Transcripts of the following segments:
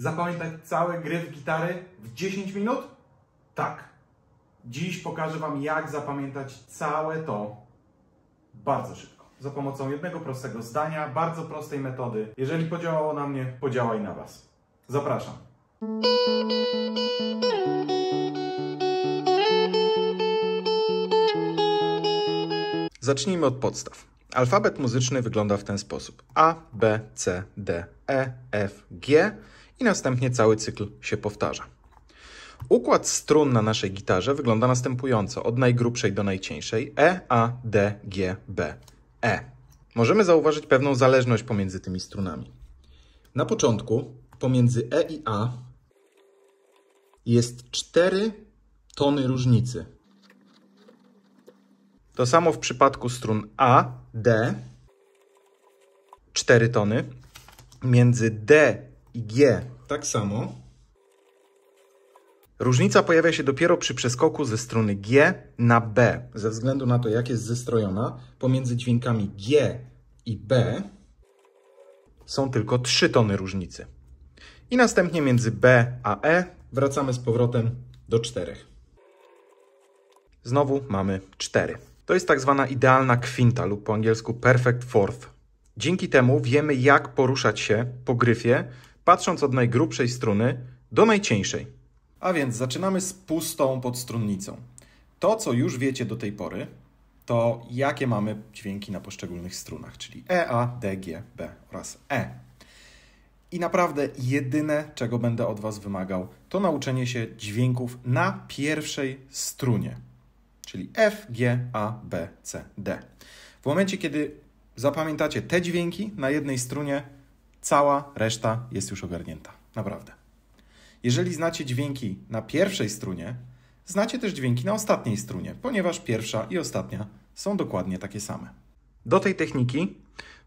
Zapamiętać całe gry w gitary w 10 minut? Tak. Dziś pokażę Wam, jak zapamiętać całe to bardzo szybko. Za pomocą jednego prostego zdania, bardzo prostej metody. Jeżeli podziałało na mnie, podziała i na Was. Zapraszam. Zacznijmy od podstaw. Alfabet muzyczny wygląda w ten sposób: A, B, C, D, E, F, G i następnie cały cykl się powtarza. Układ strun na naszej gitarze wygląda następująco od najgrubszej do najcieńszej E, A, D, G, B, E. Możemy zauważyć pewną zależność pomiędzy tymi strunami. Na początku pomiędzy E i A jest 4 tony różnicy. To samo w przypadku strun A, D, 4 tony. Między D i G. Tak samo. Różnica pojawia się dopiero przy przeskoku ze strony G na B, ze względu na to, jak jest zestrojona. Pomiędzy dźwiękami G i B są tylko 3 tony różnicy. I następnie między B a E wracamy z powrotem do 4. Znowu mamy 4. To jest tak zwana idealna kwinta lub po angielsku perfect fourth. Dzięki temu wiemy, jak poruszać się po gryfie patrząc od najgrubszej struny do najcieńszej. A więc zaczynamy z pustą podstrunnicą. To, co już wiecie do tej pory, to jakie mamy dźwięki na poszczególnych strunach, czyli E, A, D, G, B oraz E. I naprawdę jedyne, czego będę od Was wymagał, to nauczenie się dźwięków na pierwszej strunie, czyli F, G, A, B, C, D. W momencie, kiedy zapamiętacie te dźwięki na jednej strunie, Cała reszta jest już ogarnięta. Naprawdę. Jeżeli znacie dźwięki na pierwszej strunie, znacie też dźwięki na ostatniej strunie, ponieważ pierwsza i ostatnia są dokładnie takie same. Do tej techniki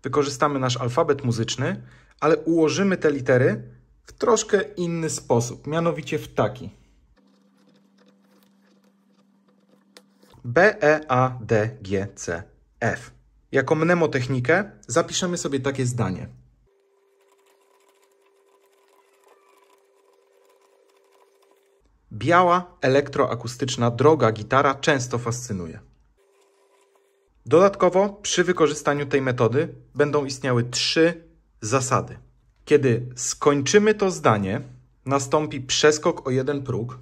wykorzystamy nasz alfabet muzyczny, ale ułożymy te litery w troszkę inny sposób, mianowicie w taki. B, E, A, D, G, C, F. Jako mnemotechnikę zapiszemy sobie takie zdanie. Biała, elektroakustyczna, droga gitara często fascynuje. Dodatkowo, przy wykorzystaniu tej metody będą istniały trzy zasady. Kiedy skończymy to zdanie, nastąpi przeskok o jeden próg.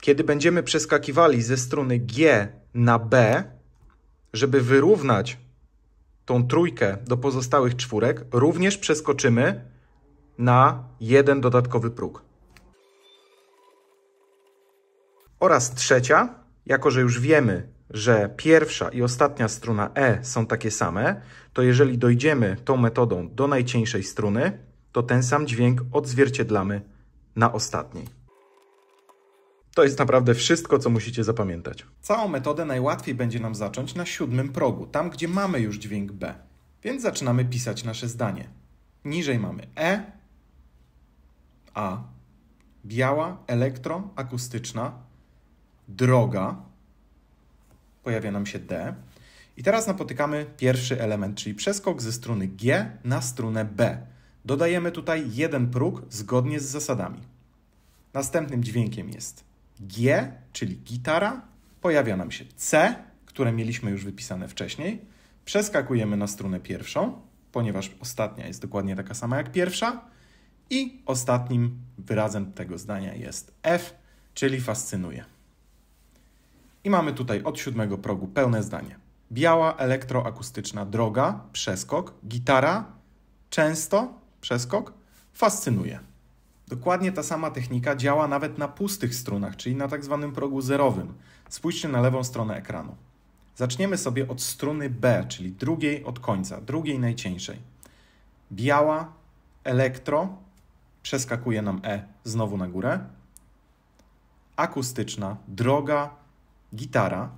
Kiedy będziemy przeskakiwali ze struny G na B, żeby wyrównać tą trójkę do pozostałych czwórek, również przeskoczymy na jeden dodatkowy próg. oraz trzecia, jako że już wiemy, że pierwsza i ostatnia struna E są takie same, to jeżeli dojdziemy tą metodą do najcieńszej struny, to ten sam dźwięk odzwierciedlamy na ostatniej. To jest naprawdę wszystko, co musicie zapamiętać. Całą metodę najłatwiej będzie nam zacząć na siódmym progu, tam gdzie mamy już dźwięk B. Więc zaczynamy pisać nasze zdanie. Niżej mamy E, A, biała, elektro, akustyczna, droga, pojawia nam się D. I teraz napotykamy pierwszy element, czyli przeskok ze struny G na strunę B. Dodajemy tutaj jeden próg zgodnie z zasadami. Następnym dźwiękiem jest G, czyli gitara. Pojawia nam się C, które mieliśmy już wypisane wcześniej. Przeskakujemy na strunę pierwszą, ponieważ ostatnia jest dokładnie taka sama jak pierwsza. I ostatnim wyrazem tego zdania jest F, czyli fascynuje. I mamy tutaj od siódmego progu pełne zdanie. Biała elektroakustyczna droga, przeskok, gitara, często, przeskok, fascynuje. Dokładnie ta sama technika działa nawet na pustych strunach, czyli na tak zwanym progu zerowym. Spójrzcie na lewą stronę ekranu. Zaczniemy sobie od struny B, czyli drugiej od końca, drugiej najcieńszej. Biała, elektro, przeskakuje nam E znowu na górę. Akustyczna, droga, gitara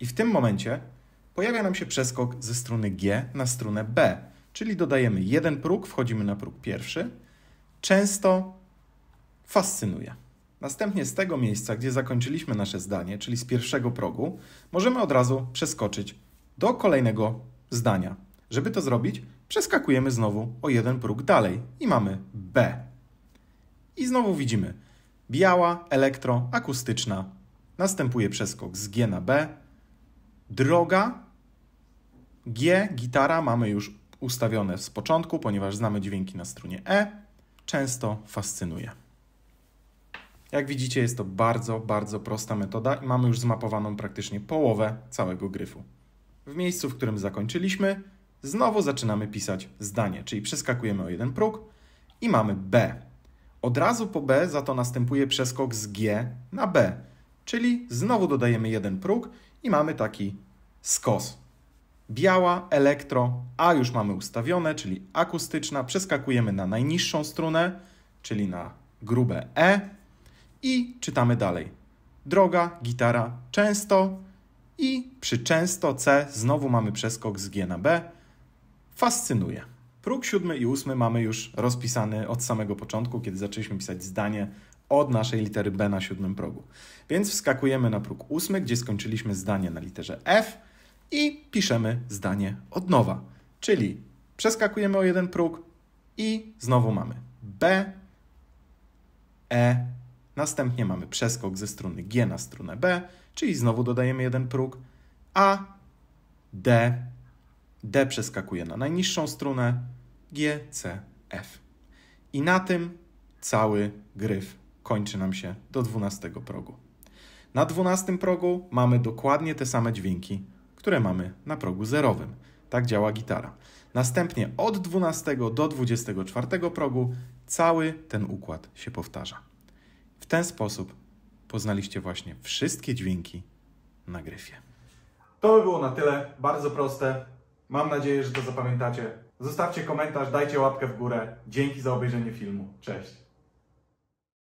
i w tym momencie pojawia nam się przeskok ze strony G na strunę B, czyli dodajemy jeden próg, wchodzimy na próg pierwszy. Często fascynuje. Następnie z tego miejsca, gdzie zakończyliśmy nasze zdanie, czyli z pierwszego progu, możemy od razu przeskoczyć do kolejnego zdania. Żeby to zrobić, przeskakujemy znowu o jeden próg dalej i mamy B. I znowu widzimy biała, elektroakustyczna Następuje przeskok z G na B. Droga. G, gitara mamy już ustawione z początku, ponieważ znamy dźwięki na strunie E. Często fascynuje. Jak widzicie, jest to bardzo, bardzo prosta metoda i mamy już zmapowaną praktycznie połowę całego gryfu. W miejscu, w którym zakończyliśmy, znowu zaczynamy pisać zdanie, czyli przeskakujemy o jeden próg i mamy B. Od razu po B za to następuje przeskok z G na B. Czyli znowu dodajemy jeden próg i mamy taki skos. Biała, elektro, A już mamy ustawione, czyli akustyczna. Przeskakujemy na najniższą strunę, czyli na grube E i czytamy dalej. Droga, gitara, często i przy często C znowu mamy przeskok z G na B. Fascynuje. Próg siódmy i ósmy mamy już rozpisany od samego początku, kiedy zaczęliśmy pisać zdanie od naszej litery B na siódmym progu. Więc wskakujemy na próg ósmy, gdzie skończyliśmy zdanie na literze F i piszemy zdanie od nowa. Czyli przeskakujemy o jeden próg i znowu mamy B, E, następnie mamy przeskok ze struny G na strunę B, czyli znowu dodajemy jeden próg, A, D, D przeskakuje na najniższą strunę, G, C, F. I na tym cały gryf kończy nam się do 12 progu. Na 12 progu mamy dokładnie te same dźwięki, które mamy na progu zerowym. Tak działa gitara. Następnie od 12 do 24 progu cały ten układ się powtarza. W ten sposób poznaliście właśnie wszystkie dźwięki na gryfie. To by było na tyle, bardzo proste. Mam nadzieję, że to zapamiętacie. Zostawcie komentarz, dajcie łapkę w górę. Dzięki za obejrzenie filmu. Cześć.